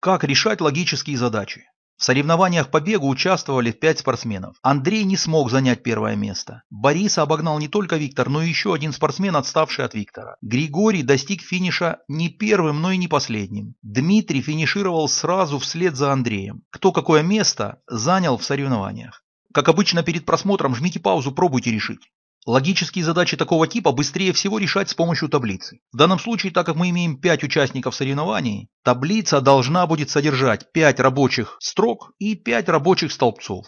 как решать логические задачи. В соревнованиях по бегу участвовали 5 спортсменов. Андрей не смог занять первое место. Бориса обогнал не только Виктор, но и еще один спортсмен, отставший от Виктора. Григорий достиг финиша не первым, но и не последним. Дмитрий финишировал сразу вслед за Андреем. Кто какое место занял в соревнованиях. Как обычно перед просмотром жмите паузу, пробуйте решить. Логические задачи такого типа быстрее всего решать с помощью таблицы. В данном случае, так как мы имеем 5 участников соревнований, таблица должна будет содержать 5 рабочих строк и 5 рабочих столбцов.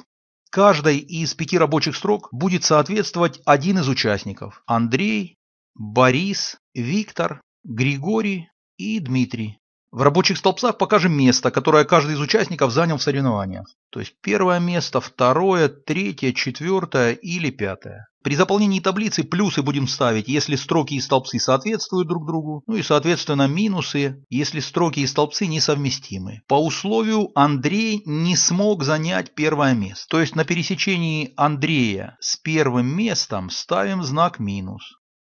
Каждой из пяти рабочих строк будет соответствовать один из участников – Андрей, Борис, Виктор, Григорий и Дмитрий. В рабочих столбцах покажем место, которое каждый из участников занял в соревнованиях. То есть первое место, второе, третье, четвертое или пятое. При заполнении таблицы плюсы будем ставить, если строки и столбцы соответствуют друг другу, ну и, соответственно, минусы, если строки и столбцы несовместимы. По условию Андрей не смог занять первое место. То есть на пересечении Андрея с первым местом ставим знак минус.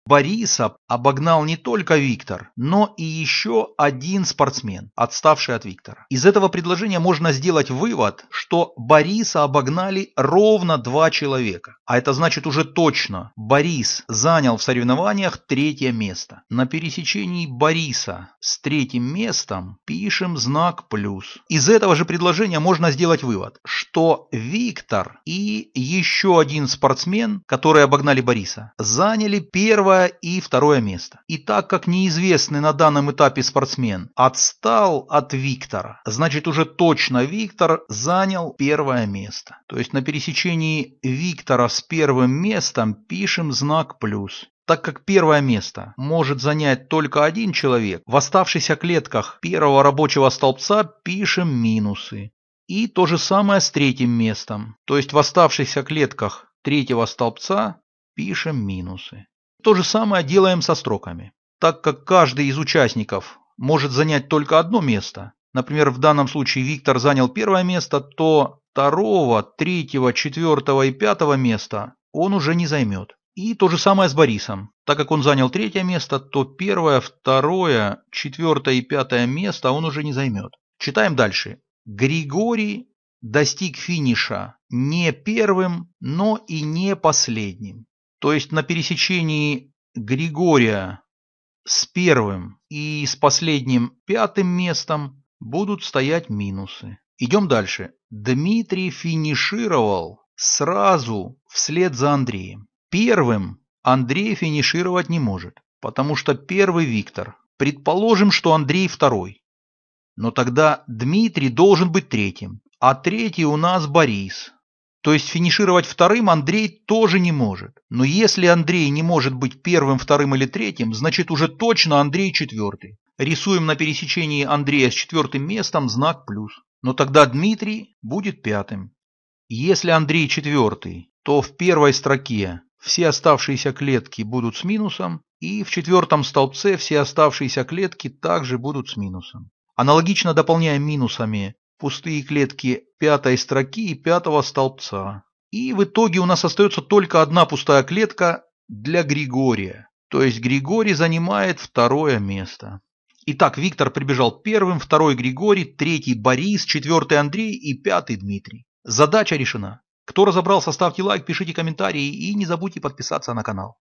Бориса обогнал не только Виктор, но и еще один спортсмен, отставший от Виктора. Из этого предложения можно сделать вывод, что Бориса обогнали ровно два человека. А это значит уже точно, Борис занял в соревнованиях третье место. На пересечении Бориса с третьим местом пишем знак плюс. Из этого же предложения можно сделать вывод, что Виктор и еще один спортсмен, которые обогнали Бориса, заняли первое первое и второе место. И так как неизвестный на данном этапе спортсмен отстал от Виктора, значит уже точно Виктор занял первое место. То есть на пересечении Виктора с первым местом пишем знак плюс. Так как первое место может занять только один человек, в оставшихся клетках первого рабочего столбца пишем минусы. И то же самое с третьим местом, то есть в оставшихся клетках третьего столбца пишем минусы. То же самое делаем со строками. Так как каждый из участников может занять только одно место, например, в данном случае Виктор занял первое место, то второго, третьего, четвертого и пятого места он уже не займет. И то же самое с Борисом. Так как он занял третье место, то первое, второе, четвертое и пятое место он уже не займет. Читаем дальше. Григорий достиг финиша не первым, но и не последним то есть на пересечении Григория с первым и с последним пятым местом будут стоять минусы. Идем дальше. Дмитрий финишировал сразу вслед за Андреем. Первым Андрей финишировать не может, потому что первый Виктор. Предположим, что Андрей второй. Но тогда Дмитрий должен быть третьим, а третий у нас Борис. То есть финишировать вторым Андрей тоже не может. Но если Андрей не может быть первым, вторым или третьим, значит уже точно Андрей четвертый. Рисуем на пересечении Андрея с четвертым местом знак плюс. Но тогда Дмитрий будет пятым. Если Андрей четвертый, то в первой строке все оставшиеся клетки будут с минусом, и в четвертом столбце все оставшиеся клетки также будут с минусом. Аналогично дополняем минусами пустые клетки пятой строки и пятого столбца. И в итоге у нас остается только одна пустая клетка для Григория. То есть Григорий занимает второе место. Итак, Виктор прибежал первым, второй Григорий, третий Борис, четвертый Андрей и пятый Дмитрий. Задача решена. Кто разобрался, ставьте лайк, пишите комментарии и не забудьте подписаться на канал.